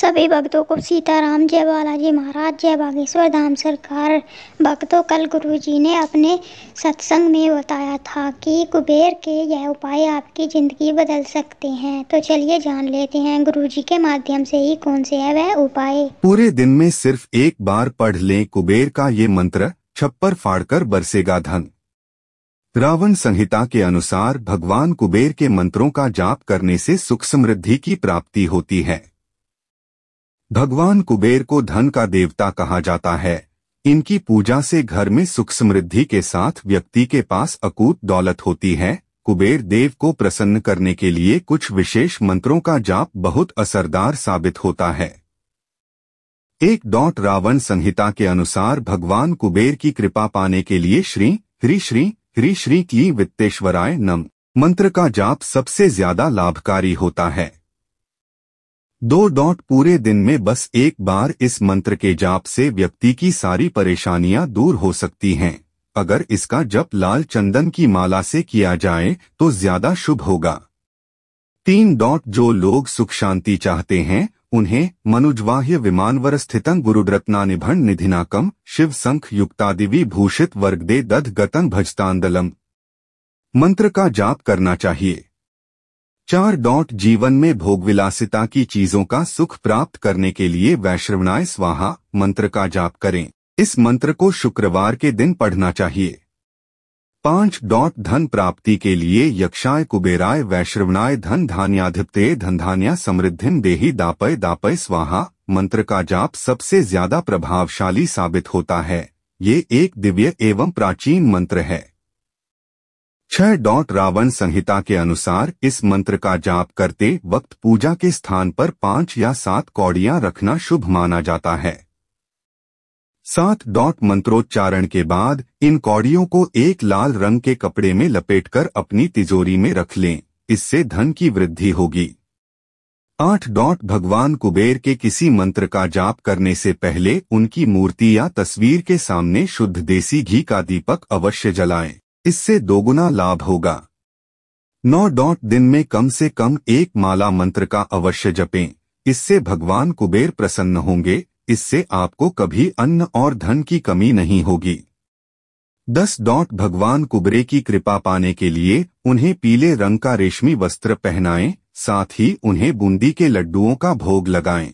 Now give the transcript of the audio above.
सभी भक्तों को सीताराम जय बालाजी महाराज जय बागेश्वर धाम सरकार भक्तों कल गुरु जी ने अपने सत्संग में बताया था कि कुबेर के यह उपाय आपकी ज़िंदगी बदल सकते हैं तो चलिए जान लेते हैं गुरु जी के माध्यम से ही कौन से है वह उपाय पूरे दिन में सिर्फ एक बार पढ़ लें कुबेर का ये मंत्र छप्पर फाड़कर बरसेगा धन रावण संहिता के अनुसार भगवान कुबेर के मंत्रों का जाप करने से सुख समृद्धि की प्राप्ति होती है भगवान कुबेर को धन का देवता कहा जाता है इनकी पूजा से घर में सुख समृद्धि के साथ व्यक्ति के पास अकूत दौलत होती है कुबेर देव को प्रसन्न करने के लिए कुछ विशेष मंत्रों का जाप बहुत असरदार साबित होता है एक डॉट रावण संहिता के अनुसार भगवान कुबेर की कृपा पाने के लिए श्री ह्री श्री ह्री श्री की वित्तेश्वराय नम मंत्र का जाप सबसे ज्यादा लाभकारी होता है दो डॉट पूरे दिन में बस एक बार इस मंत्र के जाप से व्यक्ति की सारी परेशानियां दूर हो सकती हैं अगर इसका जप लाल चंदन की माला से किया जाए तो ज्यादा शुभ होगा तीन डॉट जो लोग सुख शांति चाहते हैं उन्हें मनुजवाह्य विमानवर स्थितं निभण निधिनाकम शिव संख युक्तादिवी भूषित वर्ग दे दध गतन भजतांदलम मंत्र का जाप करना चाहिए चार डॉट जीवन में भोगविलासिता की चीजों का सुख प्राप्त करने के लिए वैश्रवनाय स्वाहा मंत्र का जाप करें इस मंत्र को शुक्रवार के दिन पढ़ना चाहिए पांच डॉट धन प्राप्ति के लिए यक्षाय कुबेराय वैश्रवनाय धन धान्याधिपते धान्या समृद्धि देही दापय दापय स्वाहा मंत्र का जाप सबसे ज्यादा प्रभावशाली साबित होता है ये एक दिव्य एवं प्राचीन मंत्र है छह डॉट रावण संहिता के अनुसार इस मंत्र का जाप करते वक्त पूजा के स्थान पर पांच या सात कौड़ियां रखना शुभ माना जाता है सात डॉट मंत्रोच्चारण के बाद इन कौड़ियों को एक लाल रंग के कपड़े में लपेटकर अपनी तिजोरी में रख लें इससे धन की वृद्धि होगी आठ डॉट भगवान कुबेर के किसी मंत्र का जाप करने से पहले उनकी मूर्ति या तस्वीर के सामने शुद्ध देसी घी का दीपक अवश्य जलाएं। इससे दोगुना लाभ होगा नौ डॉट दिन में कम से कम एक माला मंत्र का अवश्य जपें इससे भगवान कुबेर प्रसन्न होंगे इससे आपको कभी अन्न और धन की कमी नहीं होगी दस डॉट भगवान कुबरे की कृपा पाने के लिए उन्हें पीले रंग का रेशमी वस्त्र पहनाएं साथ ही उन्हें बूंदी के लड्डुओं का भोग लगाएं